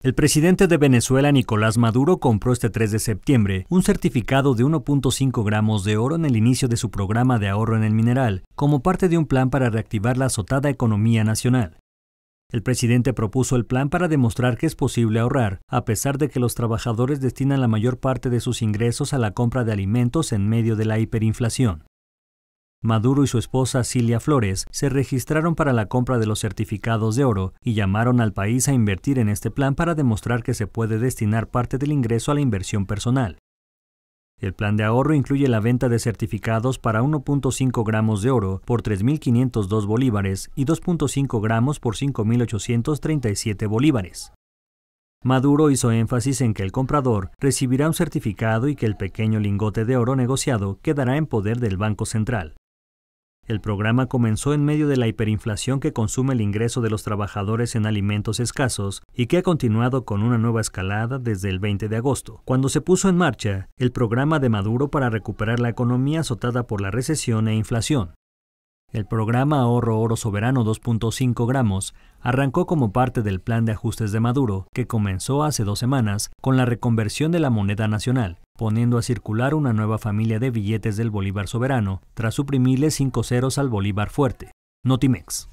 El presidente de Venezuela, Nicolás Maduro, compró este 3 de septiembre un certificado de 1.5 gramos de oro en el inicio de su programa de ahorro en el mineral, como parte de un plan para reactivar la azotada economía nacional. El presidente propuso el plan para demostrar que es posible ahorrar, a pesar de que los trabajadores destinan la mayor parte de sus ingresos a la compra de alimentos en medio de la hiperinflación. Maduro y su esposa Cilia Flores se registraron para la compra de los certificados de oro y llamaron al país a invertir en este plan para demostrar que se puede destinar parte del ingreso a la inversión personal. El plan de ahorro incluye la venta de certificados para 1.5 gramos de oro por 3.502 bolívares y 2.5 gramos por 5.837 bolívares. Maduro hizo énfasis en que el comprador recibirá un certificado y que el pequeño lingote de oro negociado quedará en poder del Banco Central. El programa comenzó en medio de la hiperinflación que consume el ingreso de los trabajadores en alimentos escasos y que ha continuado con una nueva escalada desde el 20 de agosto, cuando se puso en marcha el programa de Maduro para recuperar la economía azotada por la recesión e inflación. El programa Ahorro Oro Soberano 2.5 gramos arrancó como parte del plan de ajustes de Maduro, que comenzó hace dos semanas con la reconversión de la moneda nacional, poniendo a circular una nueva familia de billetes del Bolívar soberano, tras suprimirle cinco ceros al Bolívar fuerte, Notimex.